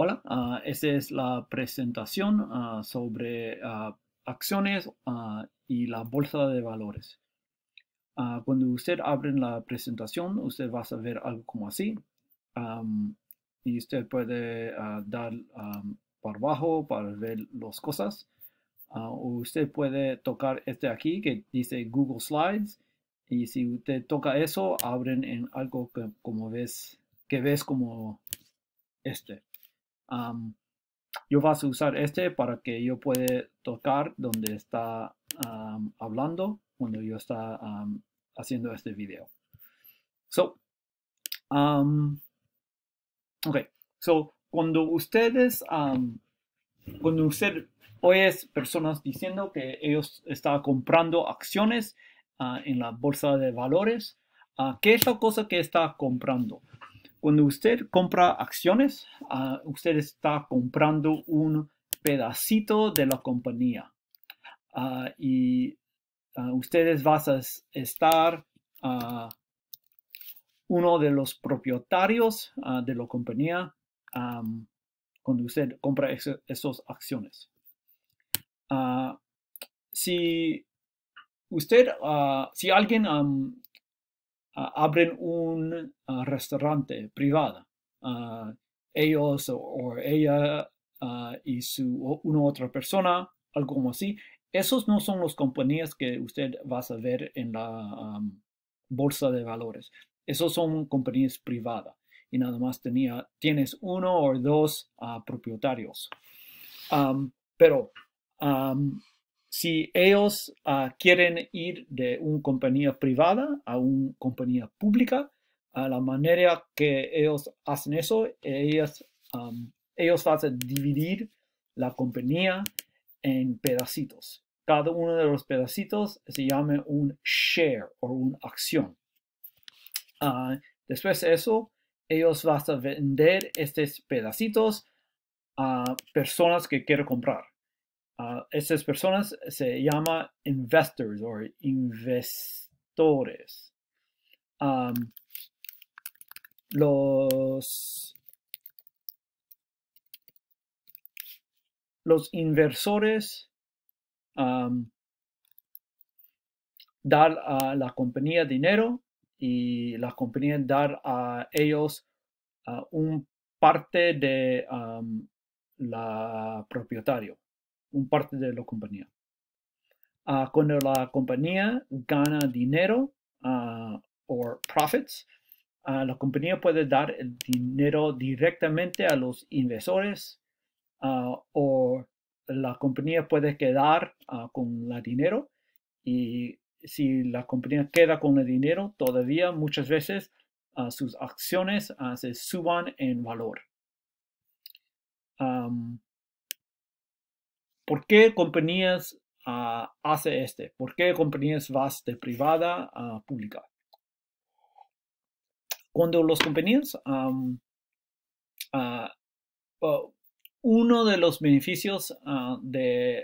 Hola, ah, esta es la presentación ah, sobre ah, acciones y la bolsa de valores. cuando usted abre la presentación, usted va a ver algo como así. y usted puede dar para abajo para ver las cosas. usted puede tocar este aquí que dice Google Slides. Y si usted toca eso, abren en algo que, como ves, que ves como este um, yo vas a usar este para que yo pueda tocar donde está hablando cuando yo está haciendo este video. So, ok, so cuando ustedes, cuando usted oyes personas diciendo que ellos están comprando acciones ah, en la bolsa de valores, uh, ¿qué es la cosa que está comprando? Cuando usted compra acciones, ah, usted está comprando un pedacito de la compañía ah, y ah, ustedes van a estar uno de los propietarios de la compañía cuando usted compra esas acciones. si usted, si alguien Ah, abren un ah, restaurante privado. Ah, ellos o, ella y su, una otra persona, algo como así. Esos no son las compañías que usted va a ver en la bolsa de valores. Esos son compañías privadas y nada más tenía, tienes uno o dos propietarios. pero si ellos ah, quieren ir de una compañía privada a una compañía pública, a ah, la manera que ellos hacen eso, ellos, um, ellos hacen dividir la compañía en pedacitos. Cada uno de los pedacitos se llama un share o una acción. Ah, después de eso, ellos van a vender estos pedacitos a personas que quieren comprar. Ah, esas estas personas se llama investors o investores. los, los inversores dan dar a la compañía dinero y la compañía dar a ellos una ah, un parte de la propietario un parte de la compañía. Ah, cuando la compañía gana dinero ah, o profits, ah, la compañía puede dar el dinero directamente a los inversores o la compañía puede quedar con el dinero y si la compañía queda con el dinero, todavía muchas veces sus acciones se suban en valor. ¿Por qué compañías ah, hace este? ¿Por qué compañías vas de privada a pública? Cuando los compañías, ah, uno de los beneficios ah, de,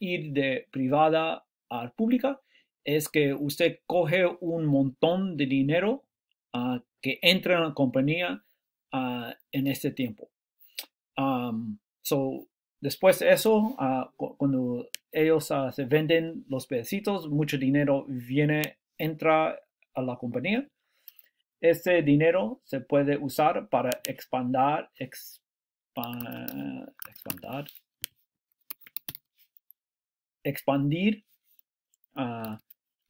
ir de privada a pública es que usted coge un montón de dinero que entra en la compañía en este tiempo. so, Después de eso, ah, cuando ellos ah, se venden los pedacitos, mucho dinero viene, entra a la compañía. Ese dinero se puede usar para expandar, expandir ah,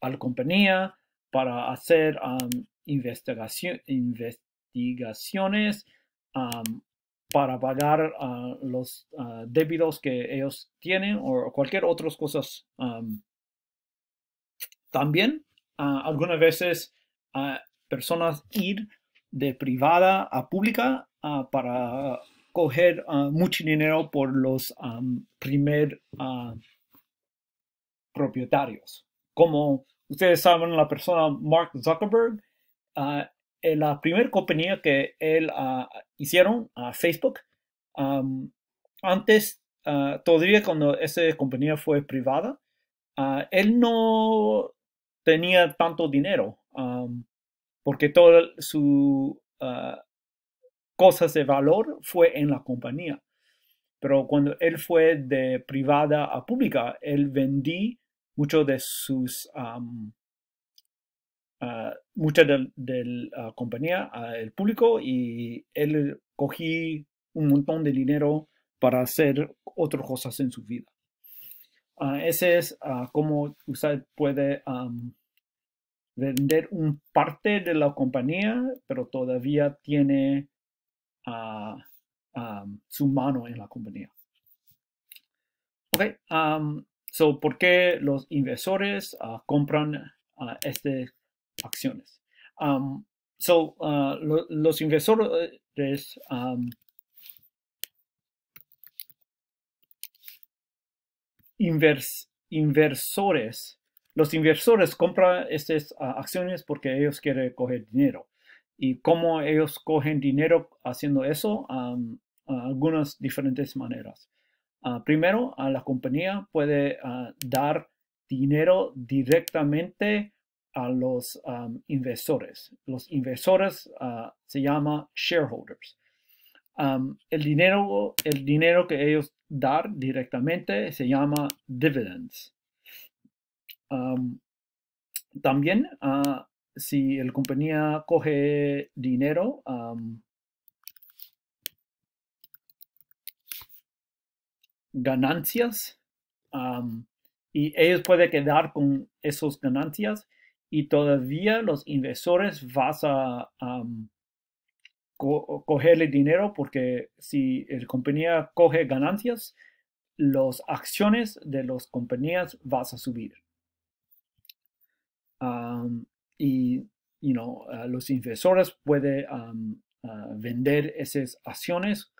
a la compañía para hacer investigaciones, para pagar ah, los ah, débitos que ellos tienen o cualquier otras cosas. también ah, algunas veces personas ir de privada a pública para coger mucho dinero por los primeros primer propietarios. Como ustedes saben, la persona Mark Zuckerberg eh, la primera compañía que él ah, hicieron, a Facebook, antes, ah, todavía cuando esa compañía fue privada, ah, él no tenía tanto dinero porque todas sus cosas de valor fue en la compañía. Pero cuando él fue de privada a pública, él vendí muchos de sus mucha de, la compañía al público y él cogí un montón de dinero para hacer otras cosas en su vida. ese es como usted puede vender un parte de la compañía, pero todavía tiene su mano en la compañía. Ok, so, ¿por qué los inversores compran este acciones. so, ah, los inversores inversores, los inversores compran estas ah, acciones porque ellos quieren coger dinero. Y cómo ellos cogen dinero haciendo eso, algunas diferentes maneras. Ah, primero, a la compañía puede dar dinero directamente a los um, inversores. Los inversores uh, se llama shareholders. Um, el, dinero, el dinero que ellos dan directamente se llama dividends. Um, también, uh, si la compañía coge dinero, ganancias, y ellos pueden quedar con esas ganancias y todavía los inversores vas a mm, cogerle dinero porque si la compañía coge ganancias, las acciones de las compañías vas a subir. y los inversores pueden vender esas acciones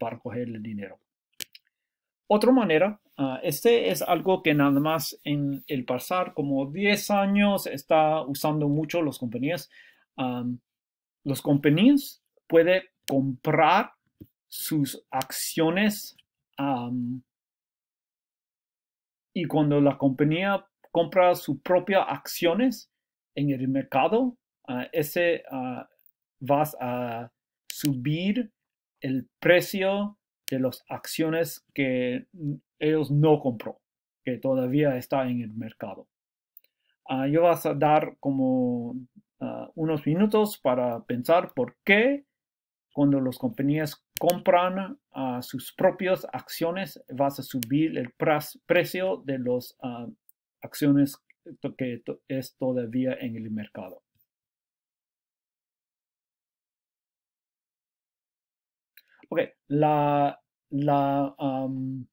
para cogerle dinero. Otra manera, ah, este es algo que nada más en el pasar como 10 años está usando mucho las compañías. los las compañías pueden comprar sus acciones y cuando la compañía compra sus propias acciones en el mercado, ah, ese ah, vas a subir el precio de las acciones que ellos no compró, que todavía está en el mercado. Ah, yo vas a dar como ah, unos minutos para pensar por qué cuando las compañías compran sus propias acciones, vas a subir el precio de las ah, acciones que es todavía en el mercado. Ok, la, la, um,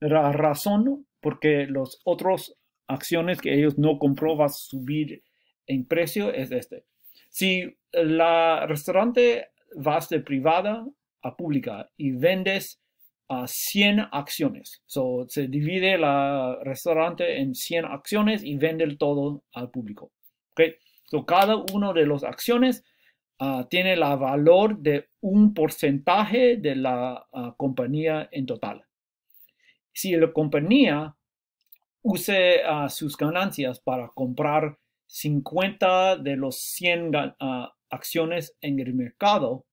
la razón porque los otros acciones que ellos no compró va a subir en precio es este. Si la restaurante vas de privada a pública y vendes a 100 acciones. se divide el restaurante en 100 acciones y vende el todo al público. ¿Okay? So, cada una de las acciones Ah, tiene la valor de un porcentaje de la ah, compañía en total. Si la compañía use ah, sus ganancias para comprar 50 de los 100 acciones en el mercado,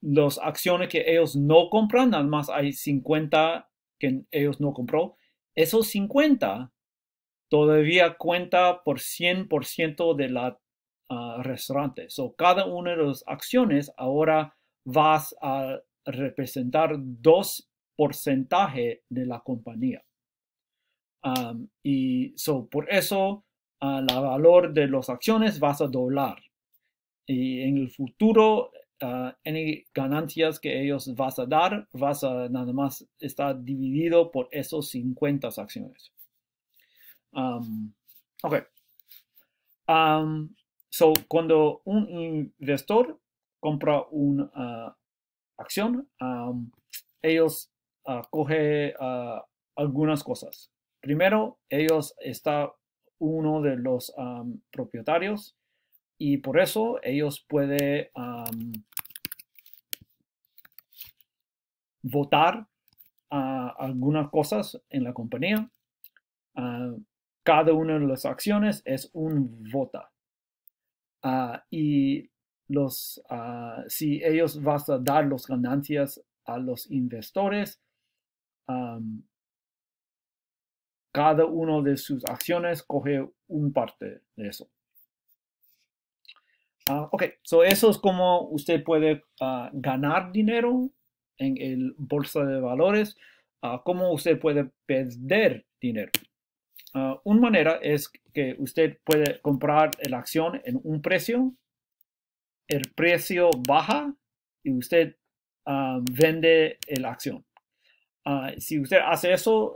las acciones que ellos no compran, además hay 50 que ellos no compró, esos 50 todavía cuenta por 100% de la restaurantes restaurante. So, cada una de las acciones ahora vas a representar dos porcentaje de la compañía. Um, y so, por eso a el valor de las acciones vas a doblar. Y en el futuro, en uh, ganancias que ellos vas a dar, vas a nada más estar dividido por esos 50 acciones. Um, ok. Um, So, cuando un investor compra una ah, acción, ellos ah, cogen ah, algunas cosas. Primero, ellos está uno de los propietarios y por eso ellos pueden votar algunas cosas en la compañía. cada una de las acciones es un vota. Ah, y los, ah, si ellos vas a dar las ganancias a los inversores, cada uno de sus acciones coge un parte de eso. Ah, ok, so eso es como usted puede ganar dinero en el bolsa de valores, cómo usted puede perder dinero. Ah, una manera es que usted puede comprar la acción en un precio, el precio baja y usted ah, vende la acción. Ah, si usted hace eso,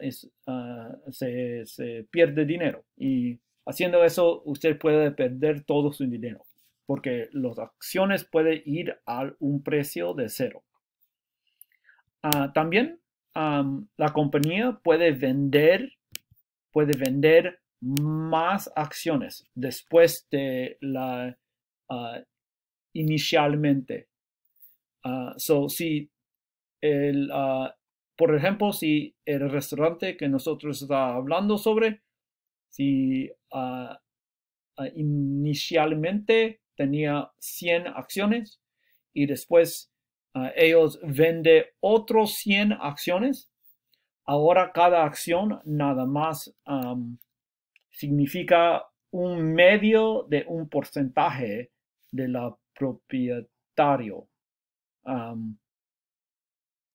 se, pierde dinero y haciendo eso usted puede perder todo su dinero porque las acciones pueden ir a un precio de cero. también la compañía puede vender puede vender más acciones después de la ah, inicialmente. Ah, si ah, por ejemplo, si el restaurante que nosotros está hablando sobre, si inicialmente tenía 100 acciones y después ellos venden otros 100 acciones, Ahora cada acción nada más significa un medio de un porcentaje de la propietario.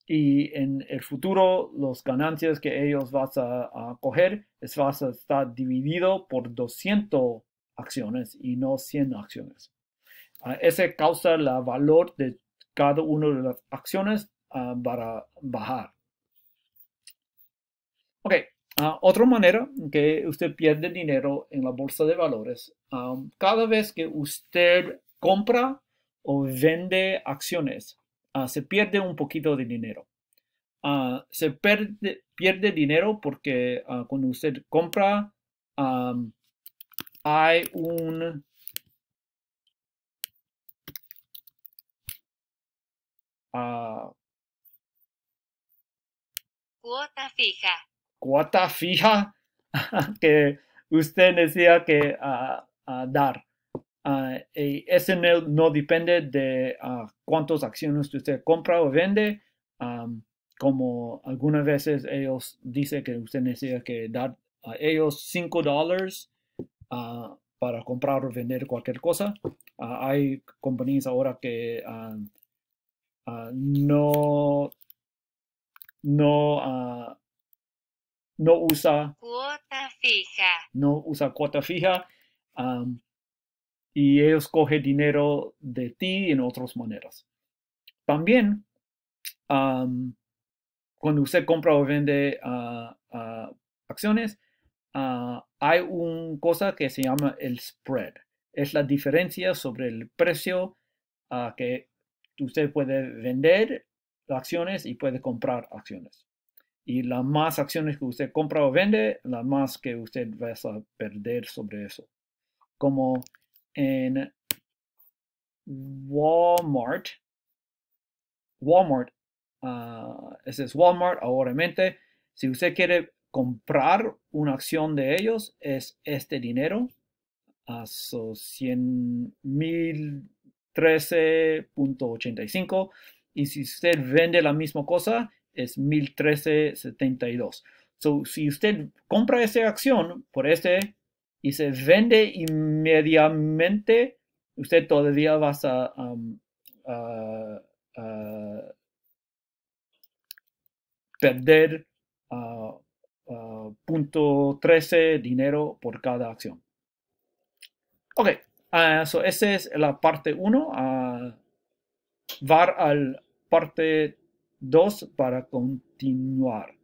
y en el futuro, los ganancias que ellos vas a, coger es vas a estar dividido por 200 acciones y no 100 acciones. Ah, ese causa el valor de cada una de las acciones ah, para bajar. Ok, ah, otra manera que usted pierde dinero en la bolsa de valores, ah, cada vez que usted compra o vende acciones, ah, se pierde un poquito de dinero. se pierde dinero porque cuando usted compra, hay un... cuota fija cuota fija que usted decía que dar. Ah, ese no, no depende de ah, cuántas acciones usted compra o vende. como algunas veces ellos dicen que usted necesita que dar a ellos 5 dólares ah, para comprar o vender cualquier cosa. hay compañías ahora que no, no no usa cuota fija. No usa cuota fija. y ellos cogen dinero de ti en otras maneras. También, cuando usted compra o vende ah, ah, acciones, ah, hay una cosa que se llama el spread. Es la diferencia sobre el precio que usted puede vender acciones y puede comprar acciones. Y las más acciones que usted compra o vende, las más que usted va a perder sobre eso. Como en Walmart, Walmart, ah, ese es Walmart ahora mente. Si usted quiere comprar una acción de ellos, es este dinero, a esos 100 y si usted vende la misma cosa es $1,013.72. So, si usted compra esa acción por este y se vende inmediatamente, usted todavía va um, a, perder uh, uh, punto 13 dinero por cada acción. Ok, eso ah, esa es la parte 1. Ah, var al parte Dos para continuar.